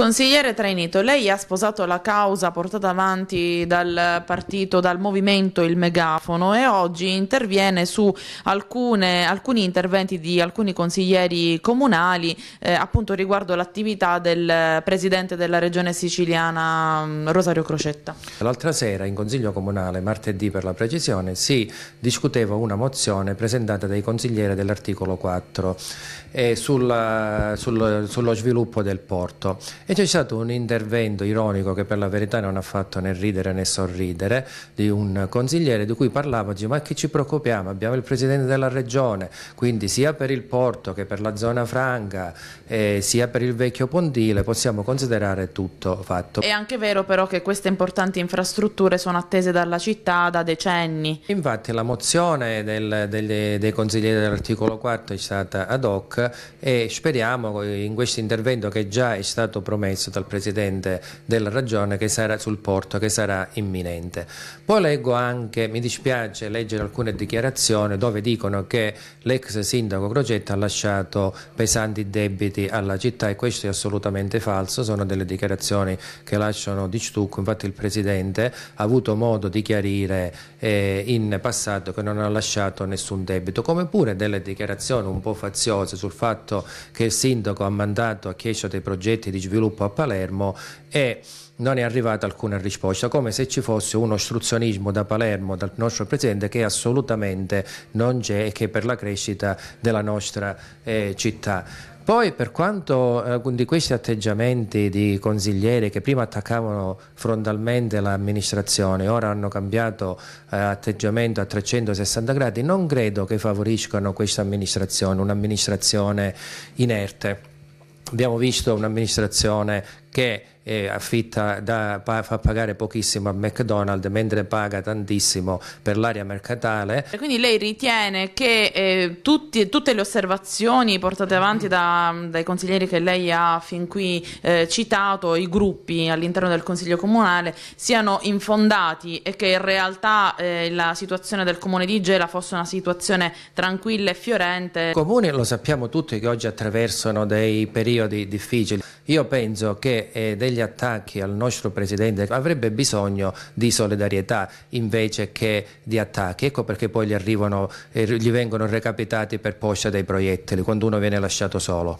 Consigliere Trainito, lei ha sposato la causa portata avanti dal partito, dal movimento Il Megafono e oggi interviene su alcune, alcuni interventi di alcuni consiglieri comunali eh, appunto riguardo l'attività del presidente della regione siciliana mm, Rosario Crocetta. L'altra sera in consiglio comunale, martedì per la precisione, si discuteva una mozione presentata dai consiglieri dell'articolo 4 eh, sul, sul, sullo sviluppo del porto e c'è stato un intervento ironico che per la verità non ha fatto né ridere né sorridere di un consigliere di cui parlava, diceva ma che ci preoccupiamo, abbiamo il presidente della regione, quindi sia per il porto che per la zona franca, eh, sia per il vecchio pontile possiamo considerare tutto fatto. È anche vero però che queste importanti infrastrutture sono attese dalla città da decenni. Infatti la mozione del, delle, dei consiglieri dell'articolo 4 è stata ad hoc e speriamo in questo intervento che già è stato promesso promesso dal presidente della Ragione che sarà sul porto, che sarà imminente. Poi leggo anche, mi dispiace leggere alcune dichiarazioni dove dicono che l'ex sindaco Crocetta ha lasciato pesanti debiti alla città e questo è assolutamente falso, sono delle dichiarazioni che lasciano di stucco, infatti il presidente ha avuto modo di chiarire eh, in passato che non ha lasciato nessun debito, come pure delle dichiarazioni un po' faziose sul fatto che il sindaco ha mandato a Chiesa dei progetti di sviluppo gruppo a Palermo e non è arrivata alcuna risposta, come se ci fosse un ostruzionismo da Palermo, dal nostro Presidente, che assolutamente non c'è e che per la crescita della nostra eh, città. Poi per quanto eh, di questi atteggiamenti di consiglieri che prima attaccavano frontalmente l'amministrazione, ora hanno cambiato eh, atteggiamento a 360 gradi, non credo che favoriscano questa amministrazione, un'amministrazione inerte. Abbiamo visto un'amministrazione che eh, affitta da, fa pagare pochissimo a McDonald's mentre paga tantissimo per l'area mercatale. quindi lei ritiene che eh, tutti, tutte le osservazioni portate avanti da, dai consiglieri che lei ha fin qui eh, citato, i gruppi all'interno del Consiglio Comunale, siano infondati e che in realtà eh, la situazione del Comune di Gela fosse una situazione tranquilla e fiorente? I comuni lo sappiamo tutti che oggi attraversano dei periodi difficili. Io penso che eh, degli attacchi al nostro Presidente avrebbe bisogno di solidarietà invece che di attacchi. Ecco perché poi gli, arrivano, eh, gli vengono recapitati per poscia dei proiettili quando uno viene lasciato solo.